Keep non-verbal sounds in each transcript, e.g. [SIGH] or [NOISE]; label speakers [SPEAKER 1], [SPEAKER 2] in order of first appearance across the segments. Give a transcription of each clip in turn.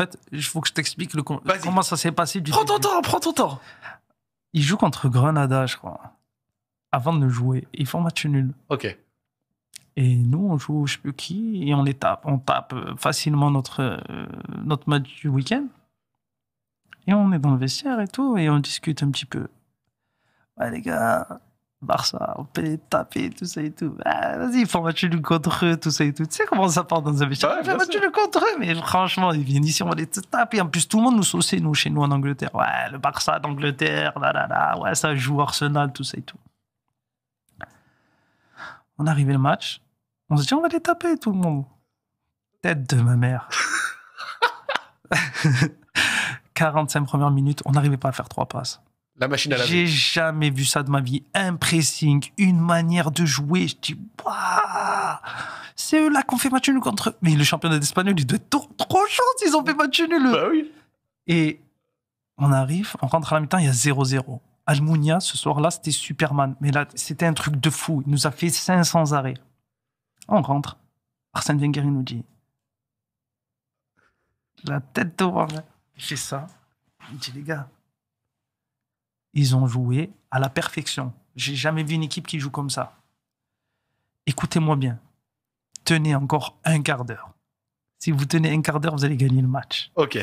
[SPEAKER 1] En fait, il faut que je t'explique le comment ça s'est passé. Du prends ton temps, prends ton temps. Il joue contre Grenada, je crois. Avant de jouer, ils font match nul. Ok. Et nous, on joue je sais plus qui et on les tape. On tape euh, facilement notre, euh, notre match du week-end. Et on est dans le vestiaire et tout, et on discute un petit peu. Ouais, bah, les gars, Barça, on peut les taper, tout ça et tout. Bah, vas-y, ils font match le contre eux, tout ça et tout. Tu sais comment ça part dans un match ouais, match le contre eux, mais franchement, ils viennent ici, on va les taper. En plus, tout le monde nous saucer nous, chez nous, en Angleterre. Ouais, le Barça d'Angleterre, là, là, là. Ouais, ça joue Arsenal, tout ça et tout. On arrivait le match, on se dit, on va les taper, tout le monde. Tête de ma mère. 45 [LAUGHS] [LAUGHS] premières minutes, on n'arrivait pas à faire trois passes. La machine à J'ai jamais vu ça de ma vie. Un pressing, une manière de jouer. Je dis, C'est eux là qu'on fait match nul contre eux. Mais le championnat d'Espagne, il doit être trop, chance ils ont fait match nul. Bah oui. Et on arrive, on rentre à la mi-temps, il y a 0-0. Almunia, ce soir-là, c'était Superman. Mais là, c'était un truc de fou. Il nous a fait 500 arrêts. On rentre. Arsène Wenger, nous dit La tête de J'ai ça. Il dit, les gars, ils ont joué à la perfection. J'ai jamais vu une équipe qui joue comme ça. Écoutez-moi bien. Tenez encore un quart d'heure. Si vous tenez un quart d'heure, vous allez gagner le match. OK.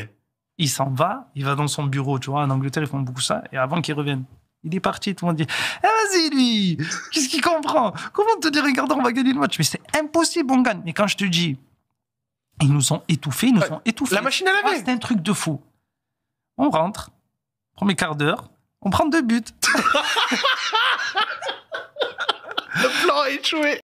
[SPEAKER 1] Il s'en va, il va dans son bureau, tu vois. En Angleterre, ils font beaucoup ça. Et avant qu'il revienne, il est parti, tout le monde dit eh, vas-y, lui Qu'est-ce qu'il comprend Comment te dire, d'heure, on va gagner le match Mais c'est impossible, on gagne. Mais quand je te dis, ils nous ont étouffés, ils nous ont étouffés. La machine à laver ah, C'est un truc de fou. On rentre, premier quart d'heure, on prend deux buts. [LAUGHS] Le plan est échoué.